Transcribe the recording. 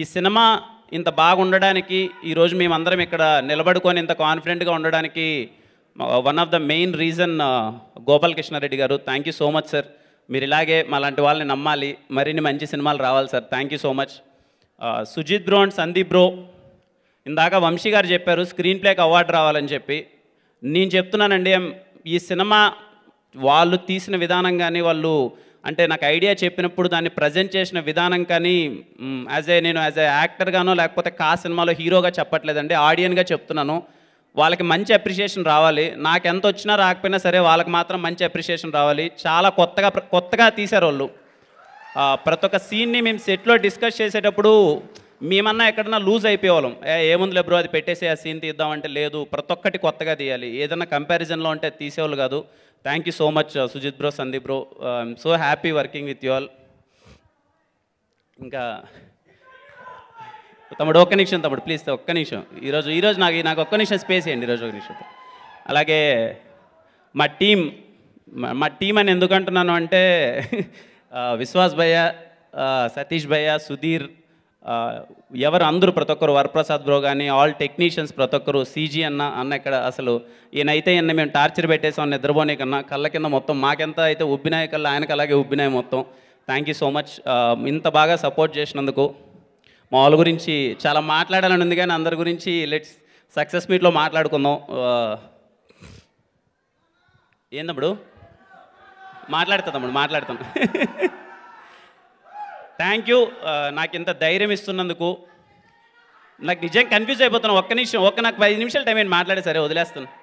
ఈ సినిమా ఇంత బాగుండడానికి ఈరోజు మేమందరం ఇక్కడ నిలబడుకొని ఇంత కాన్ఫిడెంట్గా ఉండడానికి one of the main reason Krishna Reddy గారు thank you so much sir మీరు ఇలాగే మాలాంటి వాళ్ళని నమ్మాలి మరిన్ని మంచి సినిమాలు రావాలి sir thank you so much Sujith bro and Sandeep bro ఇందాక వంశీ గారు చెప్పారు స్క్రీన్ ప్లేకి అవార్డు రావాలని చెప్పి నేను చెప్తున్నానండి ఈ సినిమా వాళ్ళు తీసిన విధానం కానీ వాళ్ళు అంటే నాకు ఐడియా చెప్పినప్పుడు దాన్ని ప్రజెంట్ చేసిన విధానం కానీ యాజ్ ఏ నేను యాజ్ ఏ యాక్టర్గానో లేకపోతే కా సినిమాలో హీరోగా చెప్పట్లేదండి ఆడియన్గా చెప్తున్నాను వాళ్ళకి మంచి అప్రిషియేషన్ రావాలి నాకు ఎంత వచ్చినా రాకపోయినా సరే వాళ్ళకి మాత్రం మంచి అప్రిషియేషన్ రావాలి చాలా కొత్తగా కొత్తగా తీశారు వాళ్ళు ప్రతి ఒక్క సీన్ని మేము సెట్లో డిస్కస్ చేసేటప్పుడు మేమన్నా ఎక్కడన్నా లూజ్ అయిపోయేవాళ్ళం ఏముందిలే బ్రో అది పెట్టేసి ఆ సీన్ తీద్దామంటే లేదు ప్రతి ఒక్కటి కొత్తగా తీయాలి ఏదైనా కంపారిజన్లో ఉంటే తీసేవాళ్ళు కాదు thank you so much Sujith bro Sandeep bro I'm so happy working with you all ఇంకా తమ్ముడు ఒక్క నిమిషం తమ్ముడు ప్లీజ్ ఒక్క నిమిషం ఈరోజు ఈరోజు నాకు నాకు ఒక్క నిమిషం స్పేస్ ఇవ్వండి ఈరోజు ఒక నిమిషం అలాగే మా టీం మా టీం అని ఎందుకంటున్నాను అంటే uh, విశ్వాస్ భయ్య uh, సతీష్ భయ్య సుధీర్ ఎవరు అందరూ ప్రతి ఒక్కరు వరప్రసాద్ బ్రో కానీ ఆల్ టెక్నీషియన్స్ ప్రతి ఒక్కరు సీజీ అన్న అన్న ఇక్కడ అసలు ఈయనైతే ఈయన మేము టార్చర్ పెట్టేసాం నిద్రపోనే కన్నా కళ్ళ కింద మొత్తం మాకెంత అయితే ఉబ్బినాయి కళ్ళ ఆయనకు అలాగే ఉబ్బినాయి మొత్తం థ్యాంక్ యూ సో మచ్ ఇంత బాగా సపోర్ట్ చేసినందుకు మా వాళ్ళ గురించి చాలా మాట్లాడాలని ఉంది కానీ అందరి గురించి లెట్స్ సక్సెస్ మీట్లో మాట్లాడుకుందాం ఏందప్పుడు మాట్లాడతా మాట్లాడతాం థ్యాంక్ యూ నాకు ఇంత ధైర్యం ఇస్తున్నందుకు నాకు నిజంగా కన్ఫ్యూజ్ అయిపోతున్నాను ఒక్క నిమిషం ఒక్క నాకు పది నిమిషాలు టైం మాట్లాడే సరే వదిలేస్తాను